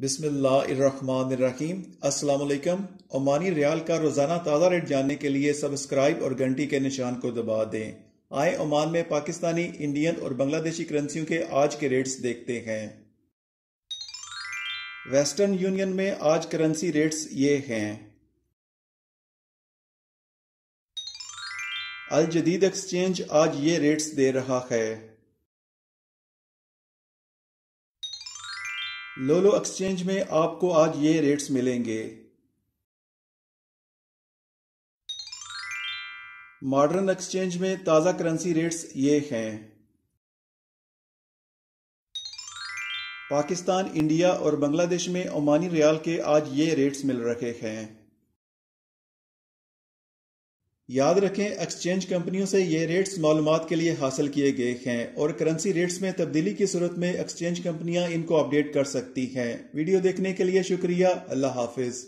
बिस्मिल्लाम अस्सलाम ओमानी रियाल का रोज़ाना ताज़ा रेट जानने के लिए सब्सक्राइब और घंटी के निशान को दबा दें आए ओमान में पाकिस्तानी इंडियन और बांग्लादेशी करेंसियों के आज के रेट्स देखते हैं वेस्टर्न यूनियन में आज करेंसी रेट्स ये हैं अल जदीद एक्सचेंज आज ये रेट्स दे रहा है लोलो एक्सचेंज में आपको आज ये रेट्स मिलेंगे मॉडर्न एक्सचेंज में ताज़ा करेंसी रेट्स ये हैं पाकिस्तान इंडिया और बांग्लादेश में ओमानी रियाल के आज ये रेट्स मिल रखे हैं याद रखें एक्सचेंज कंपनियों से ये रेट्स मालूम के लिए हासिल किए गए हैं और करेंसी रेट्स में तब्दीली की सूरत में एक्सचेंज कंपनियां इनको अपडेट कर सकती हैं वीडियो देखने के लिए शुक्रिया अल्लाह हाफिज़